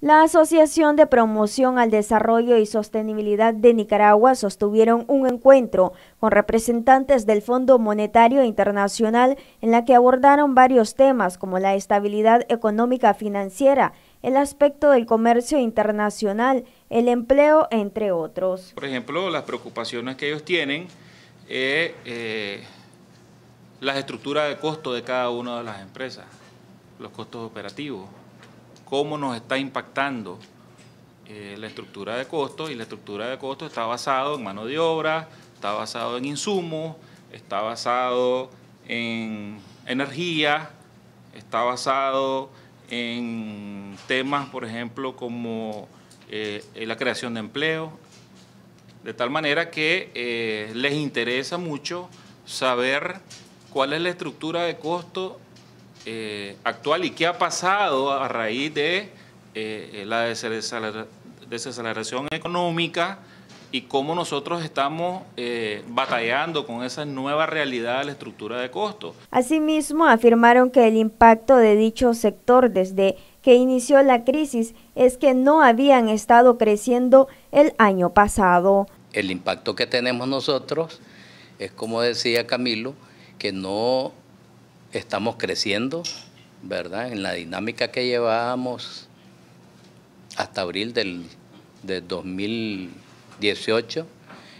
La Asociación de Promoción al Desarrollo y Sostenibilidad de Nicaragua sostuvieron un encuentro con representantes del Fondo Monetario Internacional en la que abordaron varios temas como la estabilidad económica financiera, el aspecto del comercio internacional, el empleo, entre otros. Por ejemplo, las preocupaciones que ellos tienen, eh, eh las estructuras de costo de cada una de las empresas, los costos operativos, cómo nos está impactando eh, la estructura de costo. y la estructura de costo está basado en mano de obra, está basado en insumos, está basado en energía, está basado en temas, por ejemplo, como eh, la creación de empleo, de tal manera que eh, les interesa mucho saber cuál es la estructura de costo eh, actual y qué ha pasado a raíz de eh, la desaceleración económica y cómo nosotros estamos eh, batallando con esa nueva realidad de la estructura de costos. Asimismo, afirmaron que el impacto de dicho sector desde que inició la crisis es que no habían estado creciendo el año pasado. El impacto que tenemos nosotros es, como decía Camilo, que no estamos creciendo, ¿verdad? En la dinámica que llevábamos hasta abril del, 2018,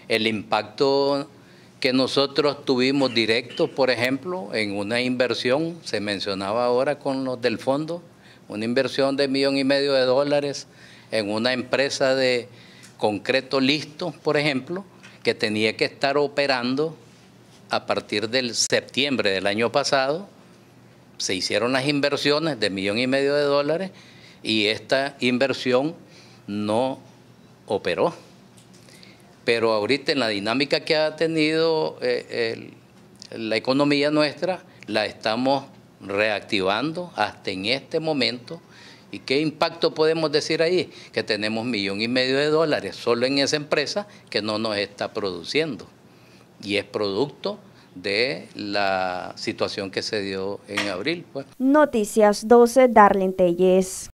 el impacto que nosotros tuvimos directo, por ejemplo, en una inversión, se mencionaba ahora con los del fondo, una inversión de millón y medio de dólares en una empresa de concreto listo, por ejemplo, que tenía que estar operando a partir del septiembre del año pasado, se hicieron las inversiones de millón y medio de dólares y esta inversión no operó. Pero ahorita en la dinámica que ha tenido eh, la economía nuestra, la estamos reactivando hasta en este momento. ¿Y qué impacto podemos decir ahí? Que tenemos millón y medio de dólares solo en esa empresa que no nos está produciendo y es producto de la situación que se dio en abril. Pues. Noticias 12, Darlene Telles.